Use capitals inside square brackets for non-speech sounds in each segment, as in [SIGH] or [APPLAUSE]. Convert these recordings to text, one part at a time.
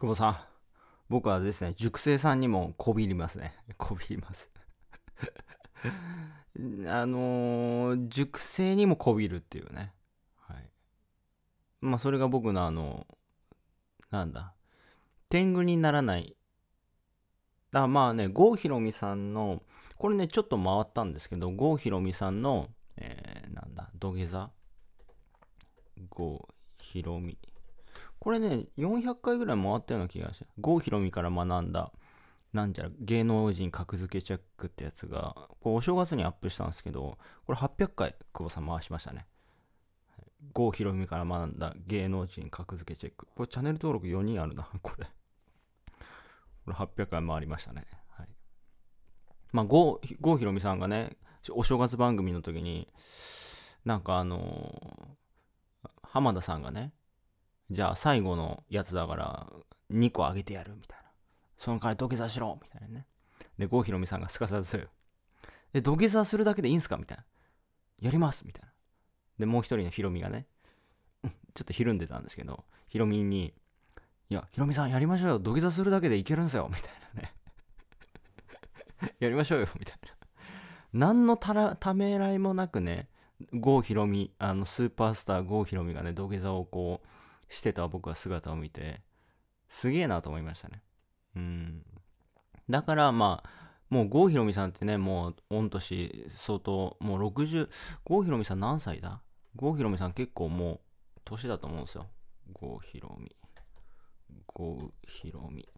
久保さん、僕はですね、熟成さんにもこびりますね。[LAUGHS] こびります [LAUGHS] あのー、熟成にもこびるっていうね。はい。まあ、それが僕のあの、なんだ、天狗にならない。だまあね、郷ひろみさんの、これね、ちょっと回ったんですけど、郷ひろみさんの、えー、なんだ、土下座郷ひろみ。これね、400回ぐらい回ったような気がして、郷ひろみから学んだ、なんじゃら、芸能人格付けチェックってやつが、こうお正月にアップしたんですけど、これ800回、久保さん回しましたね。郷ひろみから学んだ芸能人格付けチェック。これチャンネル登録4人あるな、[LAUGHS] これ。これ800回回りましたね。はい。まあ、郷ひろみさんがね、お正月番組の時に、なんかあのー、浜田さんがね、じゃあ最後のやつだから2個あげてやるみたいな。その代わり土下座しろみたいなね。で、郷ひろみさんがすかさず、え、土下座するだけでいいんすかみたいな。やりますみたいな。で、もう一人のひろみがね、ちょっとひるんでたんですけど、ひろみに、いや、ひろみさんやりましょうよ。土下座するだけでいけるんすよ。みたいなね。[LAUGHS] やりましょうよ。みたいな。何のたらためらいもなくね、郷ひろみ、あの、スーパースター郷ひろみがね、土下座をこう、してた僕は姿を見て、すげえなと思いましたね。うん。だからまあ、もう郷ひろみさんってね、もう御年相当、もう60、郷ひろみさん何歳だ郷ひろみさん結構もう年だと思うんですよ。郷ひろみ。郷ひろみ。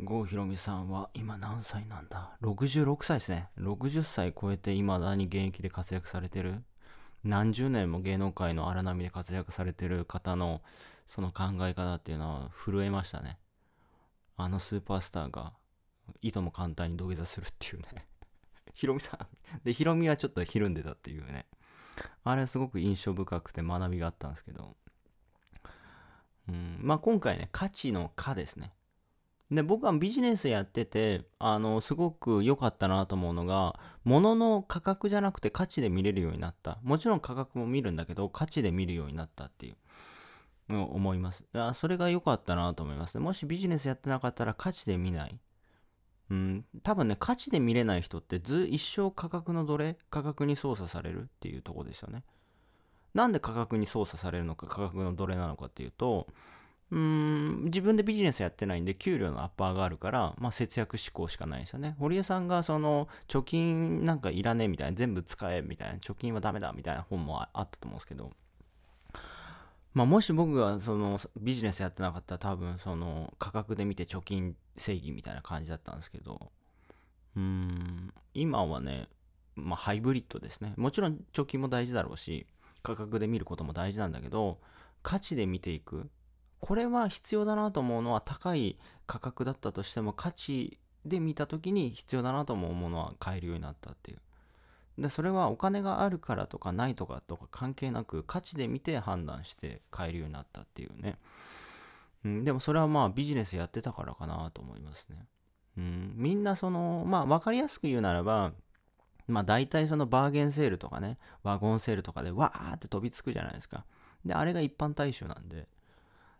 郷ひろみさんは今何歳なんだ ?66 歳ですね。60歳超えて未だに現役で活躍されてる何十年も芸能界の荒波で活躍されてる方のその考え方っていうのは震えましたねあのスーパースターがいとも簡単に土下座するっていうね [LAUGHS] ヒロミさんでヒロミはちょっとひるんでたっていうねあれはすごく印象深くて学びがあったんですけどうんまあ今回ね価値の「価」ですねで、僕はビジネスやってて、あの、すごく良かったなと思うのが、物の価格じゃなくて価値で見れるようになった。もちろん価格も見るんだけど、価値で見るようになったっていう。思います。それが良かったなと思います。もしビジネスやってなかったら価値で見ない。うん、多分ね、価値で見れない人ってず一生価格の奴隷、価格に操作されるっていうとこですよね。なんで価格に操作されるのか、価格の奴隷なのかっていうと、うん自分でビジネスやってないんで給料のアッパーがあるから、まあ、節約志向しかないですよね。堀江さんがその貯金なんかいらねえみたいな全部使えみたいな貯金はダメだみたいな本もあったと思うんですけど、まあ、もし僕がそのビジネスやってなかったら多分その価格で見て貯金正義みたいな感じだったんですけどうん今はね、まあ、ハイブリッドですねもちろん貯金も大事だろうし価格で見ることも大事なんだけど価値で見ていくこれは必要だなと思うのは高い価格だったとしても価値で見た時に必要だなと思うものは買えるようになったっていう。でそれはお金があるからとかないとかとか関係なく価値で見て判断して買えるようになったっていうね。うん、でもそれはまあビジネスやってたからかなと思いますね。うん、みんなそのまあ分かりやすく言うならばまあ大体そのバーゲンセールとかねワゴンセールとかでわーって飛びつくじゃないですか。であれが一般大衆なんで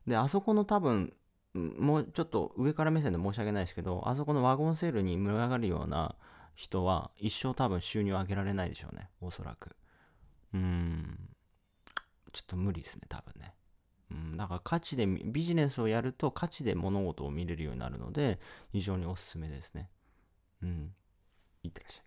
で、あそこの多分、もうちょっと上から目線で申し訳ないですけど、あそこのワゴンセールに群がるような人は一生多分収入を上げられないでしょうね、おそらく。うん、ちょっと無理ですね、多分ね。うん、だから価値で、ビジネスをやると価値で物事を見れるようになるので、非常におすすめですね。うん。いってらっしゃい。